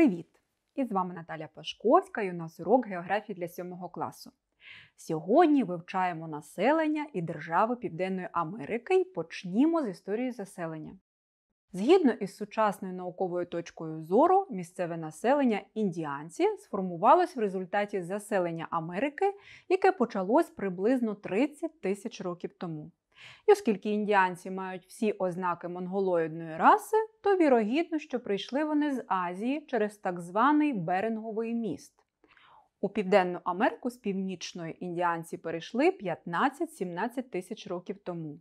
Привіт! І з вами Наталя Пашковська і у нас урок географії для 7 класу. Сьогодні вивчаємо населення і держави Південної Америки і почнімо з історії заселення. Згідно із сучасною науковою точкою зору, місцеве населення індіанці сформувалось в результаті заселення Америки, яке почалось приблизно 30 тисяч років тому. І оскільки індіанці мають всі ознаки монголоїдної раси, то вірогідно, що прийшли вони з Азії через так званий Беринговий міст. У Південну Америку з північної індіанці перейшли 15-17 тисяч років тому.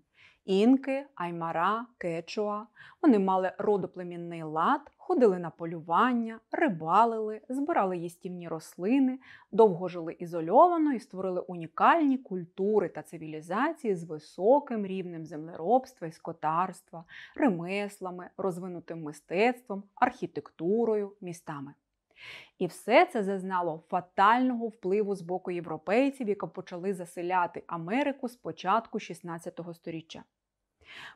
Інки, аймара, кечуа. Вони мали родоплемінний лад, ходили на полювання, рибалили, збирали їстівні рослини, довго жили ізольовано і створили унікальні культури та цивілізації з високим рівнем землеробства і скотарства, ремеслами, розвинутим мистецтвом, архітектурою, містами. І все це зазнало фатального впливу з боку європейців, які почали заселяти Америку з початку 16 століття.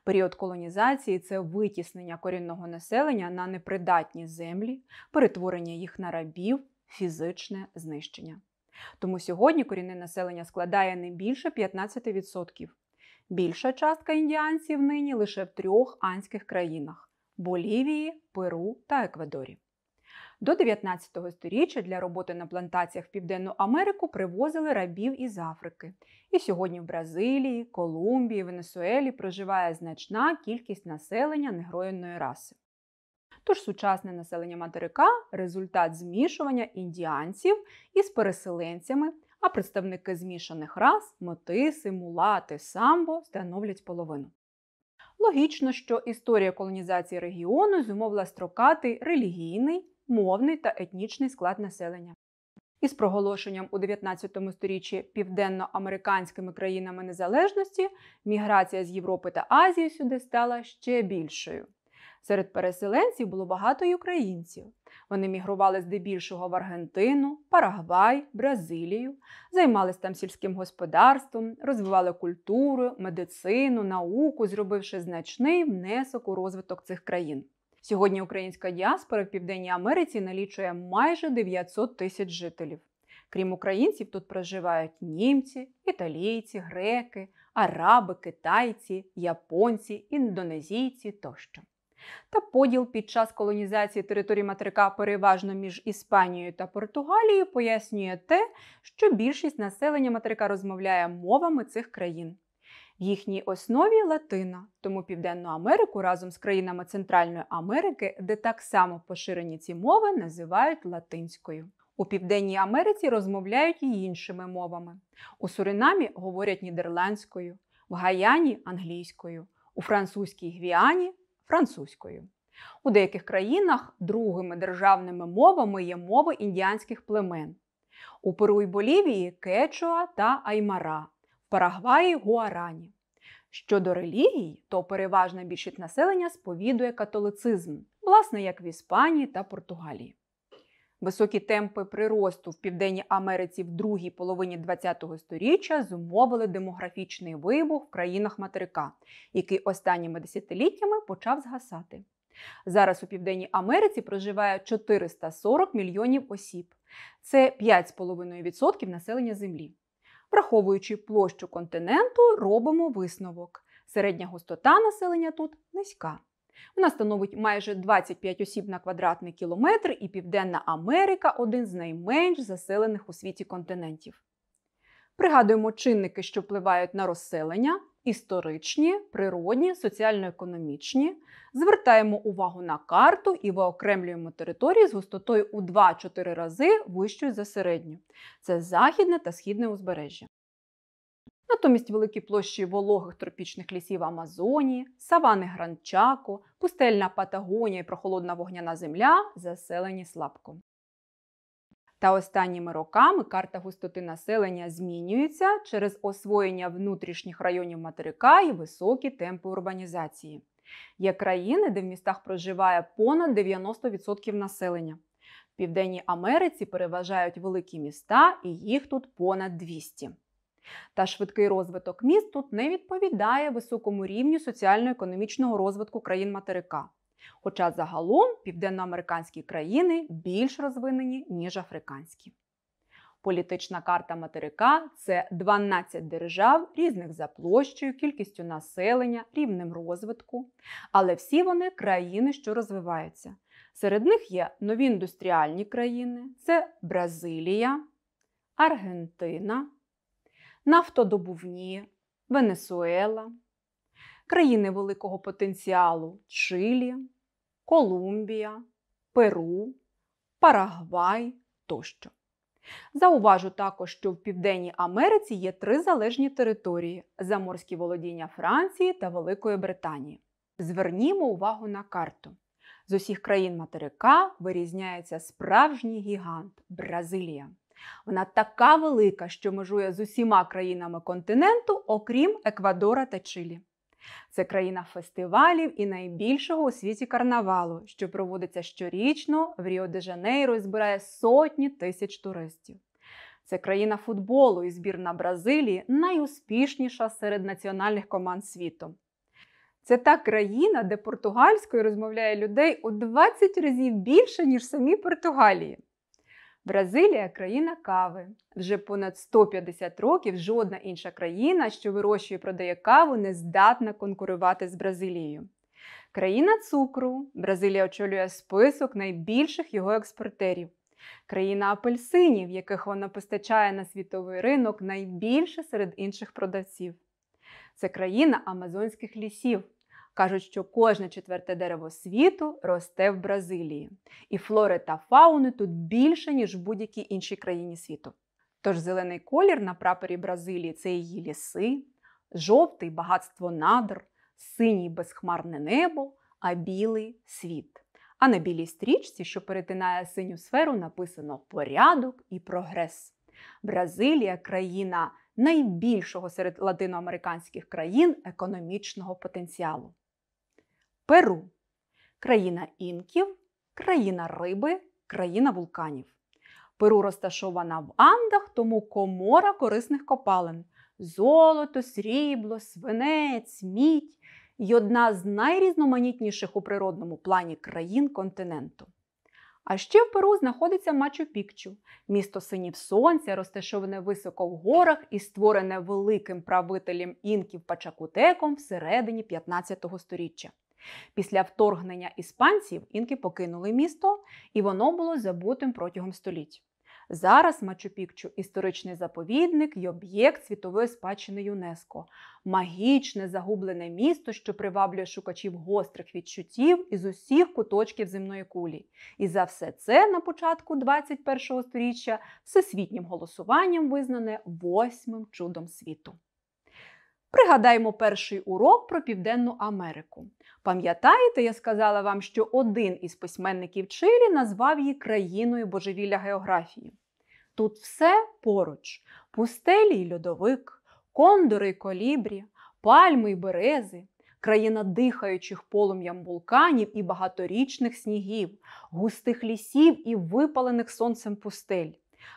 Період колонізації це витіснення корінного населення на непридатні землі, перетворення їх на рабів, фізичне знищення. Тому сьогодні корінне населення складає не більше 15%. Більша частка індіанців нині лише в трьох анських країнах Болівії, Перу та Еквадорі. До 19 сторіччя для роботи на плантаціях в Південну Америку привозили рабів із Африки. І сьогодні в Бразилії, Колумбії, Венесуелі проживає значна кількість населення негроїної раси. Тож сучасне населення материка результат змішування індіанців із переселенцями, а представники змішаних рас мотиси, мулати, самбо становлять половину. Логічно, що історія колонізації регіону зумовила строкати релігійний, мовний та етнічний склад населення. Із проголошенням у 19 сторіччі південноамериканськими країнами незалежності міграція з Європи та Азії сюди стала ще більшою. Серед переселенців було багато й українців. Вони мігрували здебільшого в Аргентину, Парагвай, Бразилію, займались там сільським господарством, розвивали культуру, медицину, науку, зробивши значний внесок у розвиток цих країн. Сьогодні українська діаспора в Південній Америці налічує майже 900 тисяч жителів. Крім українців, тут проживають німці, італійці, греки, араби, китайці, японці, індонезійці тощо. Та поділ під час колонізації території материка переважно між Іспанією та Португалією пояснює те, що більшість населення материка розмовляє мовами цих країн їхній основі Латина, тому Південну Америку разом з країнами Центральної Америки, де так само поширені ці мови, називають латинською. У Південній Америці розмовляють і іншими мовами. У Суринамі говорять нідерландською, в Гаяні англійською, у французькій Гвіані французькою. У деяких країнах другими державними мовами є мови індіанських племен. У Перу і Болівії кечуа та Аймара, в Парагваї гуарані. Щодо релігій, то переважна більшість населення сповідує католицизм, власне, як в Іспанії та Португалії. Високі темпи приросту в Південній Америці в другій половині ХХ століття зумовили демографічний вибух в країнах материка, який останніми десятиліттями почав згасати. Зараз у Південній Америці проживає 440 мільйонів осіб, це 5,5% населення Землі. Враховуючи площу континенту, робимо висновок. Середня густота населення тут низька. Вона становить майже 25 осіб на квадратний кілометр, і Південна Америка один з найменш заселених у світі континентів. Пригадуємо чинники, що впливають на розселення історичні, природні, соціально-економічні. Звертаємо увагу на карту і виокремлюємо території з густотою у 2-4 рази вищою за середню. Це західне та східне узбережжя. Натомість великі площі вологих тропічних лісів Амазонії, савани Гранчако, пустельна Патагонія і прохолодна вогняна земля заселені слабко. Та останніми роками карта густоти населення змінюється через освоєння внутрішніх районів материка і високі темпи урбанізації. Є країни, де в містах проживає понад 90% населення. В Південній Америці переважають великі міста, і їх тут понад 200. Та швидкий розвиток міст тут не відповідає високому рівню соціально-економічного розвитку країн материка. Хоча загалом південноамериканські країни більш розвинені, ніж африканські. Політична карта материка це 12 держав різних за площею, кількістю населення, рівнем розвитку. Але всі вони країни, що розвиваються. Серед них є нові індустріальні країни: це Бразилія, Аргентина, Нафтодобувні, Венесуела, країни великого потенціалу Чилі, Колумбія, Перу, Парагвай тощо. Зауважу також, що в Південній Америці є три залежні території заморські володіння Франції та Великої Британії. Звернімо увагу на карту. З усіх країн материка вирізняється справжній гігант Бразилія. Вона така велика, що межує з усіма країнами континенту, окрім Еквадора та Чилі. Це країна фестивалів і найбільшого у світі карнавалу, що проводиться щорічно в Ріо-де-Жанейро і збирає сотні тисяч туристів. Це країна футболу і збірна Бразилії найуспішніша серед національних команд світу. Це та країна, де португальською розмовляє людей у 20 разів більше, ніж самі Португалії. Бразилія країна кави. Вже понад 150 років жодна інша країна, що вирощує і продає каву, не здатна конкурувати з Бразилією. Країна цукру. Бразилія очолює список найбільших його експортерів. Країна апельсинів, яких вона постачає на світовий ринок найбільше серед інших продавців. Це країна амазонських лісів. Кажуть, що кожне четверте дерево світу росте в Бразилії, і флори та фауни тут більше, ніж в будь-якій іншій країні світу. Тож зелений колір на прапорі Бразилії це її ліси, жовтий багатство надр, синій безхмарне небо, а білий світ. А на білій стрічці, що перетинає синю сферу, написано порядок і прогрес. Бразилія країна найбільшого серед латиноамериканських країн економічного потенціалу. Перу, країна інків, країна риби, країна вулканів. Перу розташована в Андах, тому комора корисних копалин золото, срібло, свинець, мідь і одна з найрізноманітніших у природному плані країн континенту. А ще в Перу знаходиться Мачу-Пікчу, місто синів сонця, розташоване високо в горах і створене великим правителем інків Пачакутеком всередині 15 століття. Після вторгнення іспанців інки покинули місто, і воно було забутим протягом століть. Зараз Мачупікчу історичний заповідник і об'єкт світової спадщини ЮНЕСКО, магічне загублене місто, що приваблює шукачів гострих відчуттів із усіх куточків земної кулі. І за все це на початку 21-го сторіччя всесвітнім голосуванням визнане восьмим чудом світу. Пригадаймо перший урок про Південну Америку. Пам'ятаєте, я сказала вам, що один із письменників Чилі назвав її країною божевілля географії. Тут все поруч: пустелі й льодовик, кондори й колібрі, пальми й берези, країна дихаючих полум'ям вулканів і багаторічних снігів, густих лісів і випалених сонцем пустель.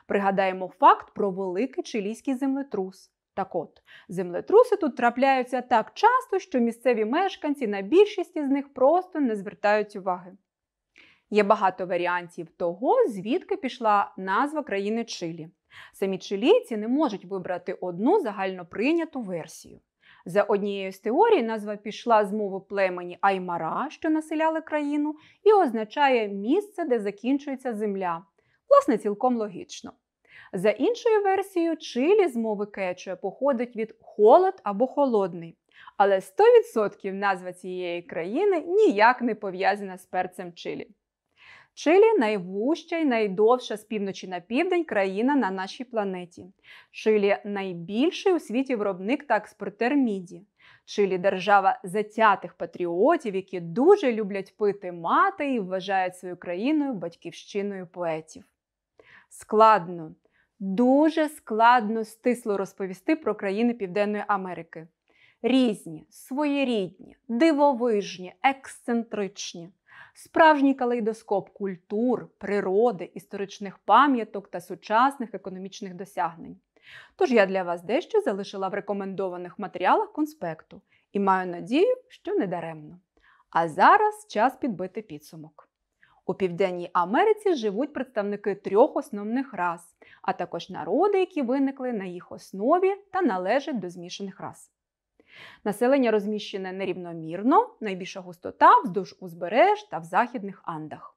Пригадаємо факт про великий чилійський землетрус так от, землетруси тут трапляються так часто, що місцеві мешканці на більшість з них просто не звертають уваги. Є багато варіантів того, звідки пішла назва країни Чилі. Самі чилійці не можуть вибрати одну загальноприйняту версію. За однією з теорій, назва пішла з мови племені Аймара, що населяли країну, і означає місце, де закінчується земля. Власне, цілком логічно. За іншою версією, чилі з мови кечуя походить від холод або холодний. Але 100% назва цієї країни ніяк не пов'язана з перцем Чилі. Чилі найвужча й найдовша з півночі на південь країна на нашій планеті. Чилі найбільший у світі виробник та експортер міді. Чилі держава затятих патріотів, які дуже люблять пити мати і вважають свою країною батьківщиною поетів. Складно, дуже складно стисло розповісти про країни Південної Америки. Різні, своєрідні, дивовижні, ексцентричні, справжній калейдоскоп культур, природи, історичних пам'яток та сучасних економічних досягнень. Тож я для вас дещо залишила в рекомендованих матеріалах конспекту і маю надію, що не даремно. А зараз час підбити підсумок. У Південній Америці живуть представники трьох основних рас, а також народи, які виникли на їх основі та належать до змішаних рас. Населення розміщене нерівномірно, найбільша густота вздовж узбереж та в Західних Андах.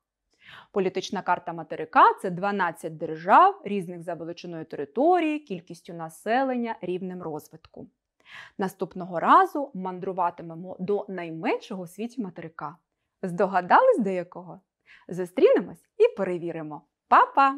Політична карта материка це 12 держав, різних за величиною території, кількістю населення, рівнем розвитку. Наступного разу мандруватимемо до найменшого у світі материка. Здогадались деякого? Зустрінемось і перевіримо. Па-па!